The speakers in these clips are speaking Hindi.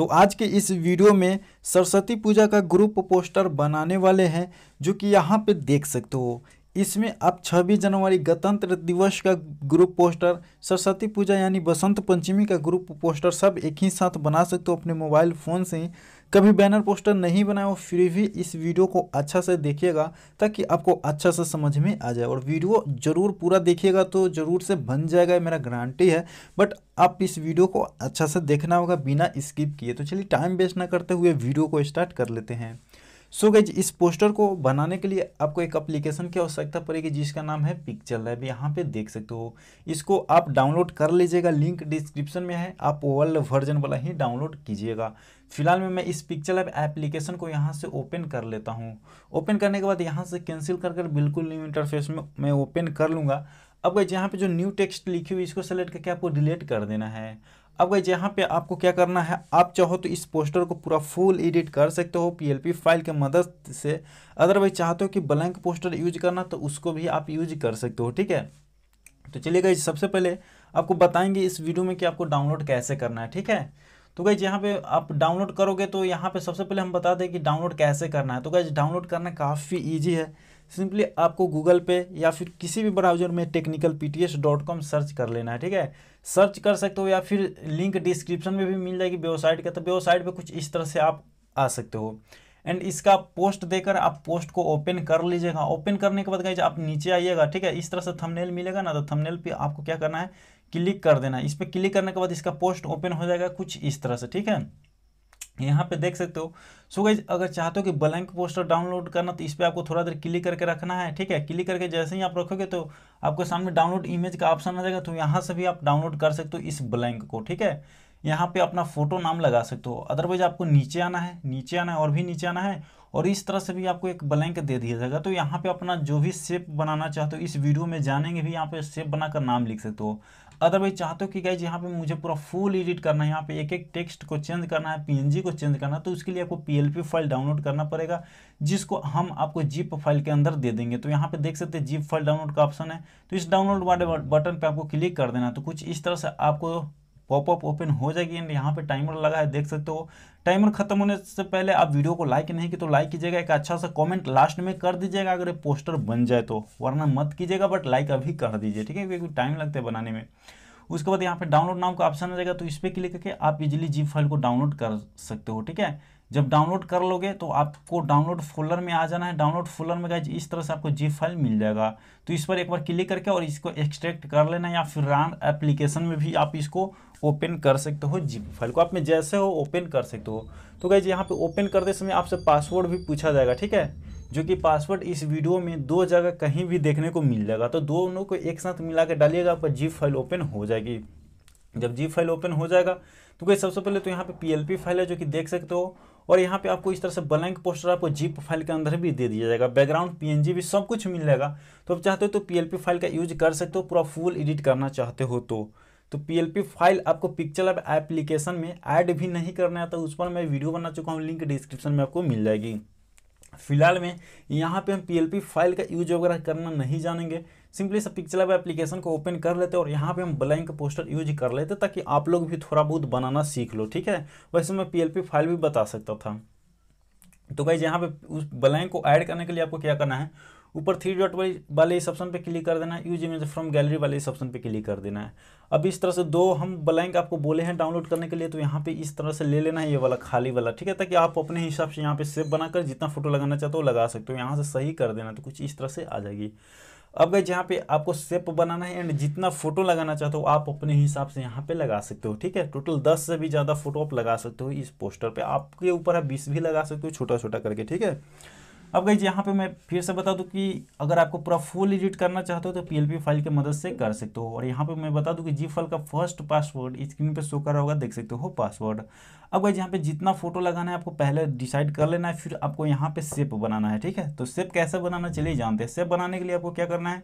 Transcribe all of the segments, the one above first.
तो आज के इस वीडियो में सरस्वती पूजा का ग्रुप पोस्टर बनाने वाले हैं जो कि यहाँ पे देख सकते हो इसमें आप 26 जनवरी गणतंत्र दिवस का ग्रुप पोस्टर सरस्वती पूजा यानी बसंत पंचमी का ग्रुप पोस्टर सब एक ही साथ बना सकते हो अपने मोबाइल फ़ोन से ही कभी बैनर पोस्टर नहीं बनाए हो फिर भी इस वीडियो को अच्छा से देखिएगा ताकि आपको अच्छा से समझ में आ जाए और वीडियो ज़रूर पूरा देखिएगा तो ज़रूर से बन जाएगा मेरा गारंटी है बट आप इस वीडियो को अच्छा से देखना होगा बिना स्किप किए तो चलिए टाइम वेस्ट ना करते हुए वीडियो को स्टार्ट कर लेते हैं सो so गई इस पोस्टर को बनाने के लिए आपको एक अप्लीकेशन की आवश्यकता पड़ेगी जिसका नाम है पिक्चर लैब यहाँ पे देख सकते हो इसको आप डाउनलोड कर लीजिएगा लिंक डिस्क्रिप्शन में है आप वर्ल्ड वर्जन वाला ही डाउनलोड कीजिएगा फिलहाल में मैं इस पिक्चर लैब एप्लीकेशन को यहाँ से ओपन कर लेता हूँ ओपन करने के बाद यहाँ से कैंसिल कर कर बिल्कुल न्यू इंटरफेस में मैं ओपन कर लूँगा अब गई यहाँ पे जो न्यू टेक्स्ट लिखी हुई इसको सेलेक्ट करके आपको डिलीट कर देना है अब गई यहाँ पे आपको क्या करना है आप चाहो तो इस पोस्टर को पूरा फुल एडिट कर सकते हो पीएलपी फाइल के मदद से अदरवाइज चाहते हो कि ब्लैंक पोस्टर यूज करना तो उसको भी आप यूज कर सकते हो ठीक है तो चलिए गई सबसे पहले आपको बताएंगे इस वीडियो में कि आपको डाउनलोड कैसे करना है ठीक है तो गई यहाँ पे आप डाउनलोड करोगे तो यहाँ पे सबसे पहले हम बता दें कि डाउनलोड कैसे करना है तो गई डाउनलोड करना काफ़ी ईजी है सिंपली आपको गूगल पे या फिर किसी भी ब्राउजर में technical P T S dot com search कर लेना है ठीक है सर्च कर सकते हो या फिर लिंक डिस्क्रिप्शन में भी मिल जाएगी वेबसाइट का तो वेबसाइट पे कुछ इस तरह से आप आ सकते हो एंड इसका पोस्ट देकर आप पोस्ट को ओपन कर लीजिएगा ओपन करने के बाद गए आप नीचे आइएगा ठीक है इस तरह से थंबनेल मिलेगा ना तो थंबनेल पे आपको क्या करना है क्लिक कर देना इस पर क्लिक करने के बाद इसका पोस्ट ओपन हो जाएगा कुछ इस तरह से ठीक है यहाँ पे देख सकते हो सो गई अगर चाहते हो कि ब्लैंक पोस्टर डाउनलोड करना तो इस पर आपको थोड़ा देर क्लिक करके रखना है ठीक है क्लिक करके जैसे ही आप रखोगे तो आपके सामने डाउनलोड इमेज का ऑप्शन आ जाएगा तो यहाँ से भी आप डाउनलोड कर सकते हो इस ब्लैंक को ठीक है यहाँ पे अपना फोटो नाम लगा सकते हो अदरवाइज आपको नीचे आना है नीचे आना है और भी नीचे आना है और इस तरह से भी आपको एक ब्लैंक दे दिया जाएगा तो यहाँ पे अपना जो भी सेप बनाना चाहते हो इस वीडियो में जानेंगे भी यहाँ पे सेप बनाकर नाम लिख सकते हो अदरवाइज चाहते हो कि गाइज यहाँ पे मुझे पूरा फुल एडिट करना है यहाँ पे एक एक टेक्स्ट को चेंज करना है पीएनजी को चेंज करना है तो उसके लिए आपको पीएलपी फाइल डाउनलोड करना पड़ेगा जिसको हम आपको जीप फाइल के अंदर दे देंगे तो यहाँ पे देख सकते हैं जीप फाइल डाउनलोड का ऑप्शन है तो इस डाउनलोड वाले बटन पर आपको क्लिक कर देना तो कुछ इस तरह से आपको पॉपअप ओपन हो जाएगी एंड यहाँ पे टाइमर लगा है देख सकते हो टाइमर खत्म होने से पहले आप वीडियो को लाइक नहीं की तो लाइक कीजिएगा एक अच्छा सा कमेंट लास्ट में कर दीजिएगा अगर ये पोस्टर बन जाए तो वरना मत कीजिएगा बट लाइक अभी कर दीजिए ठीक है क्योंकि टाइम लगता है बनाने में उसके बाद यहाँ पे डाउनलोड नाम का ऑप्शन आ जाएगा तो इस पर क्लिक करके आप इजिली जीप फाइल को डाउनलोड कर सकते हो ठीक है जब डाउनलोड कर लोगे तो आपको डाउनलोड फोल्डर में आ जाना है डाउनलोड फोल्डर में गाइज इस तरह से आपको जी फाइल मिल जाएगा तो इस पर एक बार क्लिक करके और इसको एक्सट्रैक्ट कर लेना या फिर रान एप्लीकेशन में भी आप इसको ओपन कर सकते हो जी फाइल को आप में जैसे हो ओपन कर सकते हो तो गाइज यहाँ पे ओपन करते समय आपसे पासवर्ड भी पूछा जाएगा ठीक है जो कि पासवर्ड इस वीडियो में दो जगह कहीं भी देखने को मिल जाएगा तो दोनों को एक साथ मिला के डालिएगा आपका जी फाइल ओपन हो जाएगी जब जी फाइल ओपन हो जाएगा तो कहीं सबसे पहले तो यहाँ पे पी फाइल है जो कि देख सकते हो और यहाँ पे आपको इस तरह से ब्लैंक पोस्टर आपको जीप फाइल के अंदर भी दे दिया जाएगा बैकग्राउंड पीएनजी भी सब कुछ मिल जाएगा तो आप चाहते हो तो पीएलपी फाइल का यूज कर सकते हो पूरा फुल एडिट करना चाहते हो तो तो पीएलपी फाइल आपको पिक्चर अब एप्लीकेशन में ऐड भी नहीं करना आता तो उस पर मैं वीडियो बना चुका हूँ लिंक डिस्क्रिप्शन में आपको मिल जाएगी फिलहाल में यहाँ पे हम पी फाइल का यूज वगैरह करना नहीं जानेंगे सिंपली इस पिक्चलैब एप्लीकेशन को ओपन कर लेते हैं और यहाँ पे हम ब्लैंक पोस्टर यूज कर लेते ताकि आप लोग भी थोड़ा बहुत बनाना सीख लो ठीक है वैसे मैं पी फाइल भी बता सकता था तो भाई यहाँ पे उस ब्लैंक को ऐड करने के लिए आपको क्या करना है ऊपर थ्री डॉट वाली वाले इस ऑप्शन पे क्लिक कर देना है यूज इमेज फ्रॉम गैलरी वाले इस ऑप्शन पे क्लिक कर देना है अब इस तरह से दो हम ब्लैंक आपको बोले हैं डाउनलोड करने के लिए तो यहाँ पे इस तरह से ले लेना है ये वाला खाली वाला ठीक है ताकि आप अपने हिसाब से यहाँ पे सेव बनाकर जितना फोटो लगाना चाहते हो लगा सकते हो यहाँ से सही कर देना तो कुछ इस तरह से आ जाएगी अब गई जहाँ पे आपको सेप बनाना है एंड जितना फोटो लगाना चाहते हो आप अपने हिसाब से यहाँ पे लगा सकते हो ठीक है टोटल दस से भी ज़्यादा फोटो आप लगा सकते हो इस पोस्टर पे आपके ऊपर है बीस भी लगा सकते हो छोटा छोटा करके ठीक है अब गई यहाँ पे मैं फिर से बता दूँ कि अगर आपको पूरा फुल एडिट करना चाहते हो तो पी फाइल की मदद से कर सकते हो और यहाँ पे मैं बता दूँ कि जी फाइल का फर्स्ट पासवर्ड स्क्रीन पे शो कर रहा होगा देख सकते हो पासवर्ड अब गई यहाँ पे जितना फोटो लगाना है आपको पहले डिसाइड कर लेना है फिर आपको यहाँ पे सेप बनाना है ठीक है तो सेप कैसे बनाना चलिए जानते हैं सेप बनाने के लिए आपको क्या करना है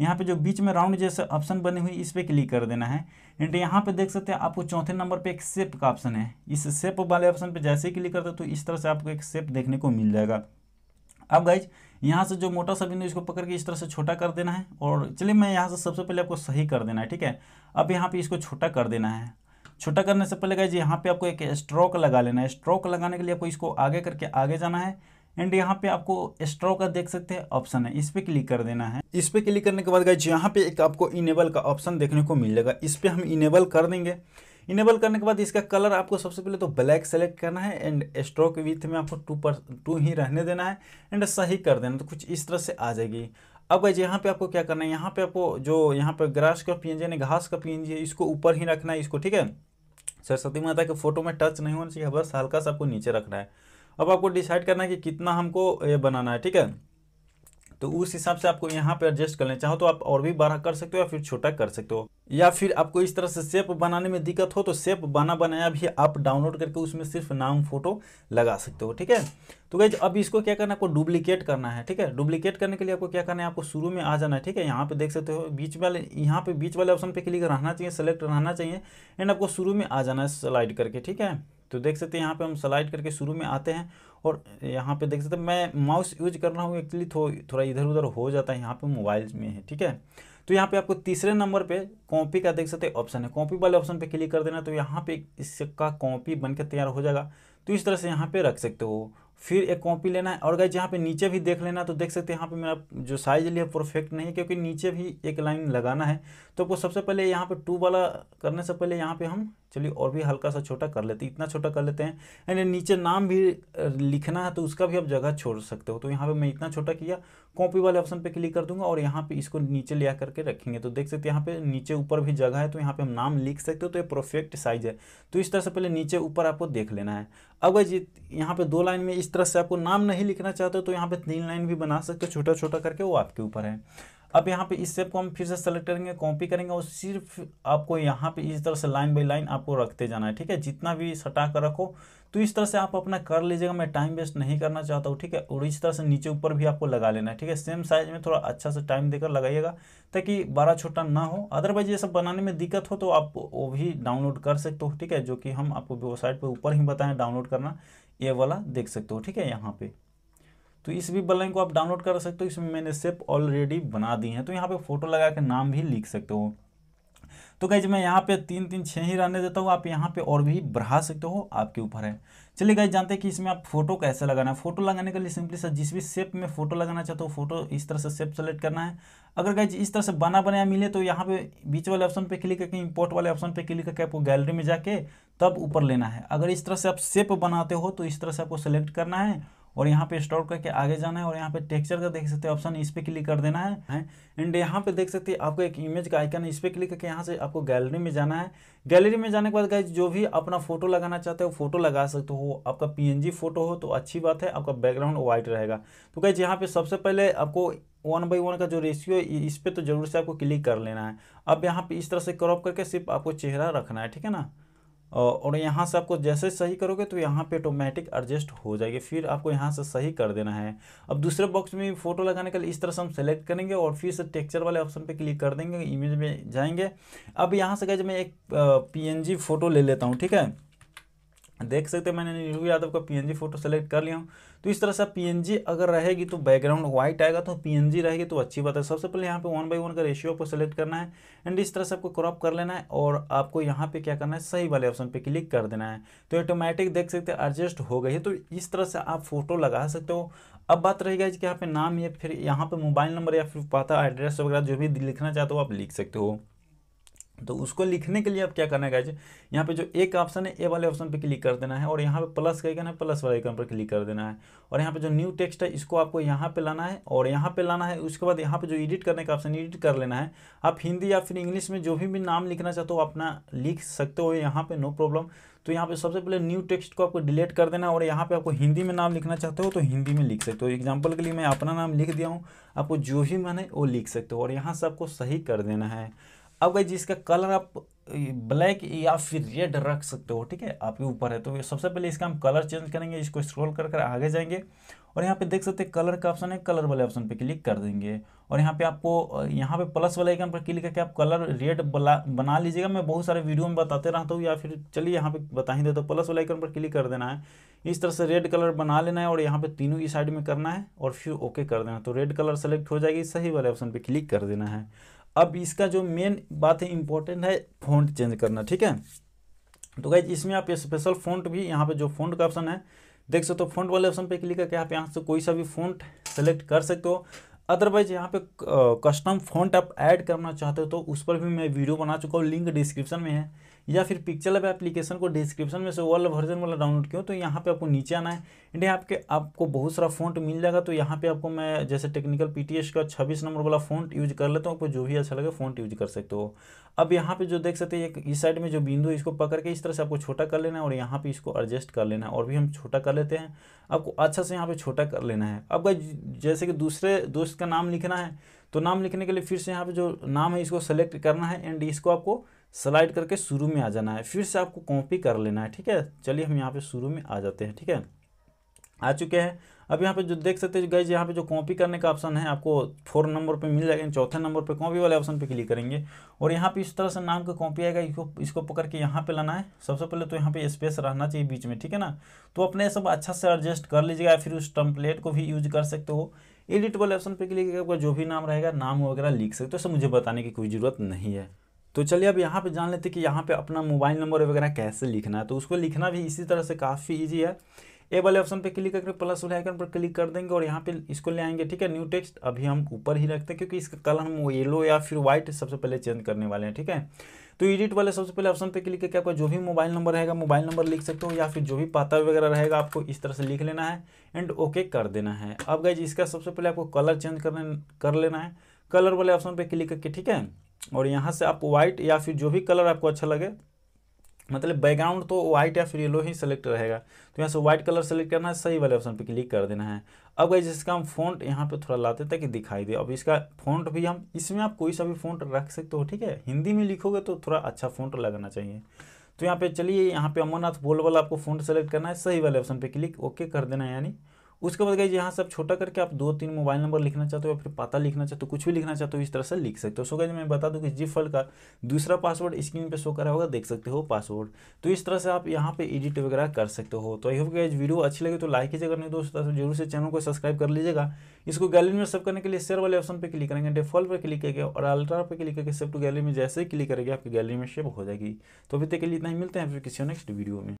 यहाँ पे जो बीच में राउंड जैसे ऑप्शन बनी हुई इस पर क्लिक कर देना है एंड यहाँ पे देख सकते हैं आपको चौथे नंबर पे एक सेप का ऑप्शन है इस सेप वाले ऑप्शन पे जैसे ही क्लिक करते हो तो इस तरह से आपको एक सेप देखने को मिल जाएगा अब गाइज यहाँ से जो मोटा सा बिंदु इसको पकड़ के इस तरह से छोटा कर देना है और चलिए मैं यहाँ से सबसे पहले आपको सही कर देना है ठीक है अब यहाँ पे इसको छोटा कर देना है छोटा करने से पहले गाइज यहाँ पे आपको एक स्ट्रोक लगा लेना है स्ट्रोक लगाने के लिए आपको इसको आगे करके आगे जाना है एंड यहाँ पे आपको स्ट्रोक का देख सकते हैं ऑप्शन है इस पर क्लिक कर देना है इस पर क्लिक करने के बाद गाइज यहाँ पे एक आपको इनेबल का ऑप्शन देखने को मिलेगा इस पर हम इनेबल कर देंगे इनेबल करने के बाद इसका कलर आपको सबसे पहले तो ब्लैक सेलेक्ट करना है एंड स्ट्रोक विथ में आपको टू पर टू ही रहने देना है एंड सही कर देना तो कुछ इस तरह से आ जाएगी अब गाइज यहाँ पे आपको क्या करना है यहाँ पे आपको जो यहाँ पे ग्रास का पी यानी घास का पी है इसको ऊपर ही रखना है इसको ठीक है सरस्वती माता के फोटो में टच नहीं होना चाहिए बस हल्का सा आपको नीचे रखना है अब आपको डिसाइड करना है कि कितना हमको ये बनाना है ठीक है तो उस हिसाब से आपको यहाँ पे एडजस्ट करना चाहो तो आप और भी बड़ा कर सकते हो या फिर छोटा कर सकते हो या फिर आपको इस तरह से सेप बनाने में दिक्कत हो तो सेप बना बनाया भी आप डाउनलोड करके उसमें सिर्फ नाम फोटो लगा सकते हो ठीक है तो गई अब इसको क्या करना है आपको डुप्लीकेट करना है ठीक है डुप्लीकेट करने के लिए आपको क्या करना है आपको शुरू में आ जाना है ठीक है यहाँ पे देख सकते हो बीच वाले यहाँ पे बीच वाले ऑप्शन पर क्लिक रहना चाहिए सेलेक्ट रहना चाहिए एंड आपको शुरू में आ जाना है स्लाइड करके ठीक है तो देख सकते हैं यहाँ पे हम स्लाइड करके शुरू में आते हैं और यहाँ पे देख सकते हैं मैं माउस यूज कर रहा हूँ एक्चुअली थो, थोड़ा इधर उधर हो जाता है यहाँ पे मोबाइल में है ठीक है तो यहाँ पे आपको तीसरे नंबर पे कॉपी का देख सकते ऑप्शन है कॉपी वाले ऑप्शन पे क्लिक कर देना तो यहाँ पे इसका कॉपी बनकर तैयार हो जाएगा तो इस तरह से यहाँ पे रख सकते हो फिर एक कॉपी लेना है और गाइज यहाँ पे नीचे भी देख लेना तो देख सकते हैं यहाँ पे मेरा जो साइज लिया परफेक्ट नहीं है क्योंकि नीचे भी एक लाइन लगाना है तो आपको सबसे पहले यहाँ पे टू वाला करने से पहले यहाँ पे हम चलिए और भी हल्का सा छोटा कर लेते हैं इतना छोटा कर लेते हैं एंड नीचे नाम भी लिखना है तो उसका भी आप जगह छोड़ सकते हो तो यहाँ पे मैं इतना छोटा किया कॉपी वाले ऑप्शन पे क्लिक कर दूंगा और यहाँ पे इसको नीचे ले करके रखेंगे तो देख सकते हैं यहाँ पे नीचे ऊपर भी जगह है तो यहाँ पे हम नाम लिख सकते हो तो ये परफेक्ट साइज है तो इस तरह से पहले नीचे ऊपर आपको देख लेना है अब अगर यहाँ पे दो लाइन में इस तरह से आपको नाम नहीं लिखना चाहते हो तो यहाँ पे तीन लाइन भी बना सकते हो छोटा छोटा करके वो आपके ऊपर है अब यहाँ पे इस स्टेप को हम फिर से सेलेक्ट करेंगे कॉपी करेंगे और सिर्फ आपको यहाँ पे इस तरह से लाइन बाई लाइन आपको रखते जाना है ठीक है जितना भी सटा कर रखो तो इस तरह से आप अपना कर लीजिएगा मैं टाइम वेस्ट नहीं करना चाहता हूँ ठीक है और इस तरह से नीचे ऊपर भी आपको लगा लेना है ठीक है सेम साइज में थोड़ा अच्छा से टाइम देकर लगाइएगा ताकि बड़ा छोटा ना हो अदरवाइज ये सब बनाने में दिक्कत हो तो आप वो भी डाउनलोड कर सकते हो ठीक है जो कि हम आपको वेबसाइट पर ऊपर ही बताएं डाउनलोड करना ये वाला देख सकते हो ठीक है यहाँ पर तो इस भी बल्लाइन को आप डाउनलोड कर सकते हो इसमें मैंने सेप ऑलरेडी बना दी है तो यहाँ पे फोटो लगा के नाम भी लिख सकते हो तो गाइज मैं यहाँ पे तीन तीन छः ही रहने देता हूँ आप यहाँ पे और भी बढ़ा सकते हो आपके ऊपर है चलिए गाइज जानते हैं कि इसमें आप फोटो कैसे लगाना है फोटो लगाने के लिए सिंपली सर जिस भी शेप में फोटो लगाना चाहते हो फोटो इस तरह से सेप सेलेक्ट करना है अगर गाइज इस तरह से बना बनाया मिले तो यहाँ पे बीच वाले ऑप्शन पे क्लिक करके इम्पोर्ट वाले ऑप्शन पे क्लिक करके आपको गैलरी में जाके तब ऊपर लेना है अगर इस तरह से आप सेप बनाते हो तो इस तरह से आपको सेलेक्ट करना है और यहाँ पे स्टोर करके आगे जाना है और यहाँ पे टेक्सचर का देख सकते हैं ऑप्शन इस पर क्लिक कर देना है एंड यहाँ पे देख सकते हैं आपको एक इमेज का आइकन इस पर क्लिक करके यहाँ से आपको गैलरी में जाना है गैलरी में जाने के बाद गाइज जो भी अपना फोटो लगाना चाहते हो फोटो लगा सकते हो आपका पी फोटो हो तो अच्छी बात है आपका बैकग्राउंड व्हाइट रहेगा तो गाइज यहाँ पे सबसे पहले आपको वन बाई वन का जो रेशियो है इस पर तो जरूर से आपको क्लिक कर लेना है अब यहाँ पे इस तरह से क्रॉप करके सिर्फ आपको चेहरा रखना है ठीक है ना और यहाँ से आपको जैसे सही करोगे तो यहाँ पे ऑटोमेटिक एडजस्ट हो जाएगी फिर आपको यहाँ से सही कर देना है अब दूसरे बॉक्स में फोटो लगाने के लिए इस तरह से हम सेलेक्ट करेंगे और फिर से टेक्चर वाले ऑप्शन पे क्लिक कर देंगे इमेज में जाएंगे अब यहाँ से गए मैं एक पी फोटो ले लेता हूँ ठीक है देख सकते हैं मैंने नीरू यादव का पीएनजी फोटो सेलेक्ट कर लिया हूँ तो इस तरह से पीएनजी अगर रहेगी तो बैकग्राउंड व्हाइट आएगा तो पीएनजी रहेगी तो अच्छी बात है सबसे पहले यहाँ पे वन बाई वन का रेशियो को सेलेक्ट करना है एंड इस तरह से आपको क्रॉप कर लेना है और आपको यहाँ पे क्या करना है सही वाले ऑप्शन पर क्लिक कर देना है तो ऑटोमेटिक देख सकते हैं एडजस्ट हो गई है तो इस तरह से आप फोटो लगा सकते हो अब बात रहेगा कि यहाँ पे नाम या फिर यहाँ पे मोबाइल नंबर या फिर पता एड्रेस वगैरह जो भी लिखना चाहते हो आप लिख सकते हो तो उसको लिखने के लिए आप क्या करना है गाइज यहाँ पे जो एक ऑप्शन है ए वाले ऑप्शन पे क्लिक कर देना है और यहाँ पे प्लस का आइकन है प्लस वाले आइकन पर क्लिक कर देना है और यहाँ पे जो न्यू टेक्स्ट है इसको आपको यहाँ पे लाना है और यहाँ पे लाना है उसके बाद यहाँ पे जो एडिट करने का ऑप्शन एडिट कर लेना है आप हिंदी या फिर इंग्लिश में जो भी भी नाम लिखना चाहते हो अपना लिख सकते हो यहाँ पर नो प्रॉब्लम तो यहाँ पे सबसे पहले न्यू टेक्स्ट को आपको डिलीट कर देना है और यहाँ पे आपको हिंदी में नाम लिखना चाहते हो तो हिंदी में लिख सकते हो एग्जाम्पल के लिए मैं अपना नाम लिख दिया हूँ आपको जो भी मन है वो लिख सकते हो और यहाँ से आपको सही कर देना है अब गई इसका कलर आप ब्लैक या फिर रेड रख सकते हो ठीक है आपके ऊपर है तो सबसे पहले इसका हम कलर चेंज करेंगे इसको स्क्रॉल कर कर आगे जाएंगे और यहाँ पे देख सकते हैं कलर का ऑप्शन है कलर वाले ऑप्शन पे क्लिक कर देंगे और यहाँ पे आपको यहाँ पे प्लस वाले आइकन पर क्लिक करके आप कलर रेड बना लीजिएगा मैं बहुत सारे वीडियो में बताते रहता हूँ या फिर चलिए यहाँ पे बता ही देता हूँ प्लस वाले आइकन पर क्लिक कर देना है इस तरह से रेड कलर बना लेना है और यहाँ पे तीनों की साइड में करना है और फिर ओके कर देना है तो रेड कलर सेलेक्ट हो जाएगी सही वाले ऑप्शन पर क्लिक कर देना है अब इसका जो मेन बात है इम्पोर्टेंट है फ़ॉन्ट चेंज करना ठीक है तो गाइज इसमें आप स्पेशल फ़ॉन्ट भी यहाँ पे जो फ़ॉन्ट का ऑप्शन है देख सकते हो तो फ़ॉन्ट वाले ऑप्शन पे क्लिक करके आप यहाँ से कोई सा भी फ़ॉन्ट सेलेक्ट कर सकते हो अदरवाइज यहाँ पे कस्टम फॉन्ट आप ऐड करना चाहते हो तो उस पर भी मैं वीडियो बना चुका हूँ लिंक डिस्क्रिप्शन में है या फिर पिक्चर लैब एप्लीकेशन को डिस्क्रिप्शन में से वर्ल्ड वर्जन वाला डाउनलोड किया तो यहाँ पे आपको नीचे आना है एंड यहाँ पे आपको बहुत सारा फॉन्ट मिल जाएगा तो यहाँ पे आपको मैं जैसे टेक्निकल पीटीएस का 26 नंबर वाला फॉन्ट यूज कर लेता हूँ आपको जो भी अच्छा लगे फॉन्ट यूज कर सकते हो अब यहाँ पे जो देख सकते हैं इस साइड में जो बिंदु है इसको पकड़ के इस तरह से आपको छोटा कर लेना है और यहाँ पर इसको एडजस्ट कर लेना है और भी हम छोटा कर लेते हैं आपको अच्छा से यहाँ पर छोटा कर लेना है अब जैसे कि दूसरे दोस्त इसका नाम लिखना है तो नाम लिखने के लिए फिर से यहाँ पे जो नाम है इसको सेलेक्ट करना है एंड इसको आपको स्लाइड करके शुरू में आ जाना है फिर से आपको कॉपी कर लेना है ठीक है चलिए हम यहाँ पे शुरू में आ जाते हैं ठीक है आ चुके हैं अब यहाँ पे जो देख सकते हैं गैज यहाँ पे जो कॉपी करने का ऑप्शन है आपको फोर नंबर पे मिल जाएगा चौथे नंबर पे कॉपी वाले ऑप्शन पे क्लिक करेंगे और यहाँ पे इस तरह से नाम का कॉपी आएगा इसको इसको पकड़ के यहाँ पे लाना है सबसे पहले तो यहाँ पे स्पेस रहना चाहिए बीच में ठीक है ना तो अपने सब अच्छा से एडजस्ट कर लीजिएगा फिर उस टम्पलेट को भी यूज कर सकते हो एडिटेबल ऑप्शन पे क्लिक करके आपका जो भी नाम रहेगा नाम वगैरह लिख सकते हो तो सब मुझे बताने की कोई ज़रूरत नहीं है तो चलिए अब यहाँ पे जान लेते हैं कि यहाँ पे अपना मोबाइल नंबर वगैरह कैसे लिखना है तो उसको लिखना भी इसी तरह से काफ़ी ईजी है ए वाले ऑप्शन पे क्लिक करके प्लस वाले आइकन पर क्लिक कर देंगे और यहाँ पे इसको ले आएंगे ठीक है न्यू टेक्स्ट अभी हम ऊपर ही रखते हैं क्योंकि इसका कलर हम येलो या फिर व्हाइट सबसे पहले चेंज करने वाले हैं ठीक है तो एडिट वाले सबसे पहले ऑप्शन पे क्लिक करके आपका जो भी मोबाइल नंबर रहेगा मोबाइल नंबर लिख सकते हो या फिर जो भी पात्र वगैरह रहेगा आपको इस तरह से लिख लेना है एंड ओके कर देना है अब गए इसका सबसे पहले आपको कलर चेंज करने कर लेना है कलर वाले ऑप्शन पर क्लिक करके ठीक है और यहाँ से आप व्हाइट या फिर जो भी कलर आपको अच्छा लगे मतलब बैकग्राउंड तो व्हाइट या फिर येलो ही सेलेक्ट रहेगा तो यहाँ से व्हाइट कलर सेलेक्ट करना है सही वाले ऑप्शन पे क्लिक कर देना है अब गई जिसका हम फोन यहाँ पे थोड़ा लाते ताकि दिखाई दे अब इसका फोन भी हम इसमें आप कोई सा भी फोन रख सकते हो ठीक है हिंदी में लिखोगे तो थोड़ा अच्छा फोन लगाना चाहिए तो यहाँ पे चलिए यहाँ पे अमरनाथ बोल वाला आपको फोन सेलेक्ट करना है सही वाले ऑप्शन पर क्लिक ओके कर देना है यानी उसके बाद गई यहाँ सब छोटा करके आप दो तीन मोबाइल नंबर लिखना चाहते हो या फिर पता लिखना चाहते हो कुछ भी लिखना चाहते हो इस तरह से लिख सकते हो सो गई मैं बता दूँ कि फल का दूसरा पासवर्ड स्क्रीन पर शो करा होगा देख सकते हो पासवर्ड तो इस तरह से आप यहाँ पर एडिट वगैरह कर सकते हो तो आई होप गाइज वीडियो अच्छी लगे तो लाइक कीजिए नहीं दोस्तों तो जरूर से चैनल को सब्सक्राइब कर लीजिएगा इसको गैलरी में सेव करने के लिए शेयर वाले ऑप्शन पर क्लिक करेंगे डेफॉल पर क्लिक करके और अल्ट्रा पर क्लिक करके सेव टू गैलरी में जैसे ही क्लिक करेंगे आपकी गैलरी में सेव हो जाएगी तो अभी तक के लिए इतना ही मिलते हैं फिर किसी नेक्स्ट वीडियो में